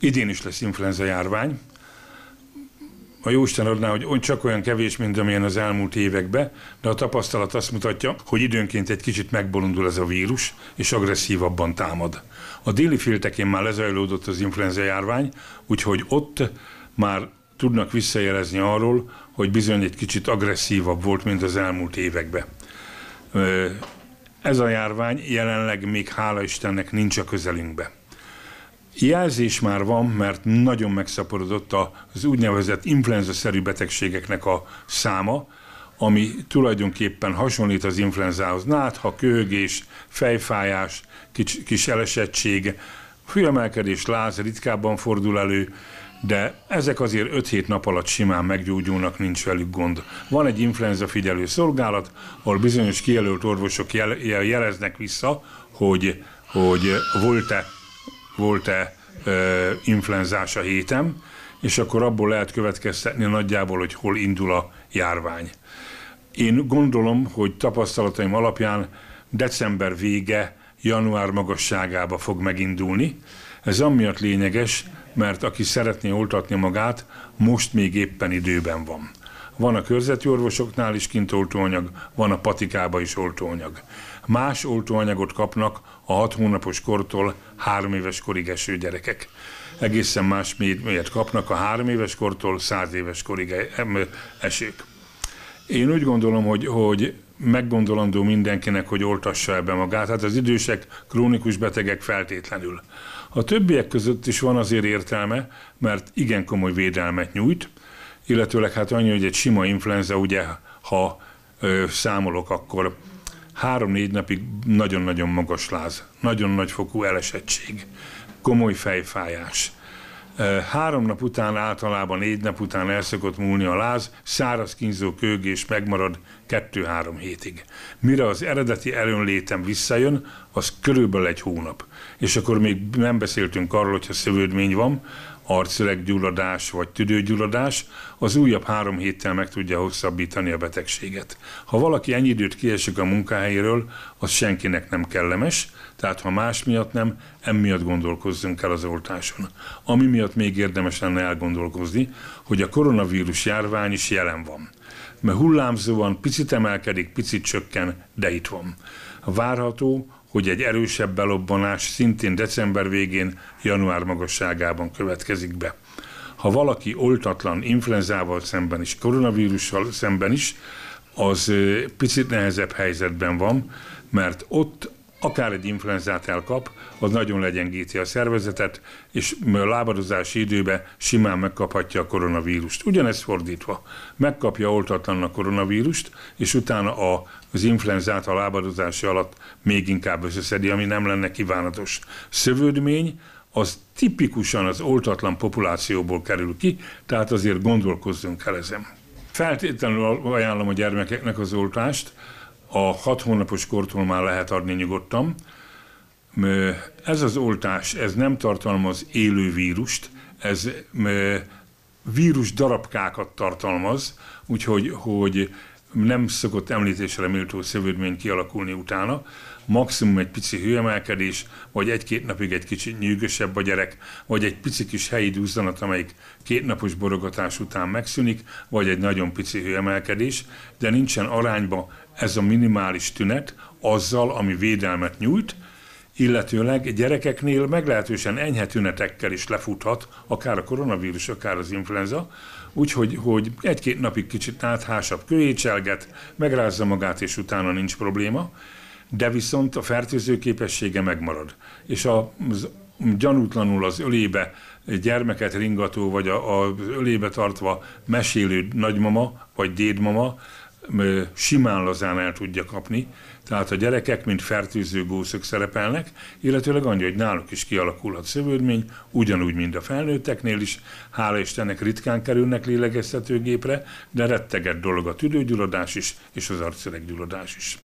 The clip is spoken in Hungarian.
Idén is lesz influenza járvány. A Jóisten adná, hogy csak olyan kevés, mint amilyen az elmúlt években, de a tapasztalat azt mutatja, hogy időnként egy kicsit megbolondul ez a vírus, és agresszívabban támad. A déli féltekén már lezajlódott az influenza járvány, úgyhogy ott már tudnak visszajelezni arról, hogy bizony egy kicsit agresszívabb volt, mint az elmúlt években. Ez a járvány jelenleg még hála Istennek nincs a közelünkbe. Jelzés már van, mert nagyon megszaporodott az úgynevezett influenza-szerű betegségeknek a száma, ami tulajdonképpen hasonlít az influenzához. Nátha, köhögés, fejfájás, kis, kis elesettség, fülemelkedés, láz ritkábban fordul elő, de ezek azért 5-7 nap alatt simán meggyógyulnak, nincs velük gond. Van egy influenza figyelő szolgálat, ahol bizonyos kijelölt orvosok jel- jeleznek vissza, hogy, hogy volt-e volt-e influenzás a héten, és akkor abból lehet következtetni nagyjából, hogy hol indul a járvány. Én gondolom, hogy tapasztalataim alapján december vége, január magasságába fog megindulni. Ez amiatt lényeges, mert aki szeretné oltatni magát, most még éppen időben van. Van a körzeti orvosoknál is kint oltóanyag, van a patikába is oltóanyag. Más oltóanyagot kapnak a 6 hónapos kortól 3 éves korig eső gyerekek. Egészen más miért kapnak a 3 éves kortól 100 éves korig e- esők. Én úgy gondolom, hogy, hogy meggondolandó mindenkinek, hogy oltassa ebbe magát. Hát az idősek, krónikus betegek feltétlenül. A többiek között is van azért értelme, mert igen komoly védelmet nyújt, illetőleg hát annyi, hogy egy sima influenza, ugye, ha ö, számolok, akkor három-négy napig nagyon-nagyon magas láz, nagyon nagy fokú elesettség, komoly fejfájás. Három nap után, általában négy nap után el szokott múlni a láz, száraz kínzó kőgés megmarad kettő-három hétig. Mire az eredeti előnlétem visszajön, az körülbelül egy hónap. És akkor még nem beszéltünk arról, hogyha szövődmény van, arcüreggyulladás vagy tüdőgyulladás, az újabb három héttel meg tudja hosszabbítani a betegséget. Ha valaki ennyi időt kiesik a munkahelyéről, az senkinek nem kellemes, tehát ha más miatt nem, emiatt gondolkozzunk el az oltáson. Ami miatt még érdemes lenne elgondolkozni, hogy a koronavírus járvány is jelen van. Mert hullámzóan picit emelkedik, picit csökken, de itt van. Várható, hogy egy erősebb belobbanás szintén december végén, január magasságában következik be. Ha valaki oltatlan influenzával szemben is, koronavírussal szemben is, az picit nehezebb helyzetben van, mert ott akár egy influenzát elkap, az nagyon legyengíti a szervezetet, és lábadozási időben simán megkaphatja a koronavírust. Ugyanezt fordítva, megkapja oltatlan a koronavírust, és utána a, az influenzát a lábadozási alatt még inkább összeszedi, ami nem lenne kívánatos. Szövődmény, az tipikusan az oltatlan populációból kerül ki, tehát azért gondolkozzunk el ezen. Feltétlenül ajánlom a gyermekeknek az oltást, a hat hónapos kortól már lehet adni nyugodtan. Ez az oltás, ez nem tartalmaz élő vírust, ez vírus darabkákat tartalmaz, úgyhogy hogy nem szokott említésre méltó szövődmény kialakulni utána, maximum egy pici hőemelkedés, vagy egy-két napig egy kicsit nyűgösebb a gyerek, vagy egy pici kis helyi duzzanat, amelyik két napos borogatás után megszűnik, vagy egy nagyon pici hőemelkedés, de nincsen arányba ez a minimális tünet azzal, ami védelmet nyújt, illetőleg gyerekeknél meglehetősen enyhe tünetekkel is lefuthat, akár a koronavírus, akár az influenza, úgyhogy hogy egy-két napig kicsit náthásabb köhécselget, megrázza magát, és utána nincs probléma, de viszont a fertőző képessége megmarad. És a, az, gyanútlanul az ölébe gyermeket ringató, vagy a, a ölébe tartva mesélő nagymama, vagy dédmama, simán lazán el tudja kapni, tehát a gyerekek, mint fertőző gószok szerepelnek, illetőleg annyi, hogy náluk is kialakulhat szövődmény, ugyanúgy, mint a felnőtteknél is. Hála Istennek ritkán kerülnek lélegeztetőgépre, de retteget dolog a tüdőgyulladás is, és az arcüreggyulladás is.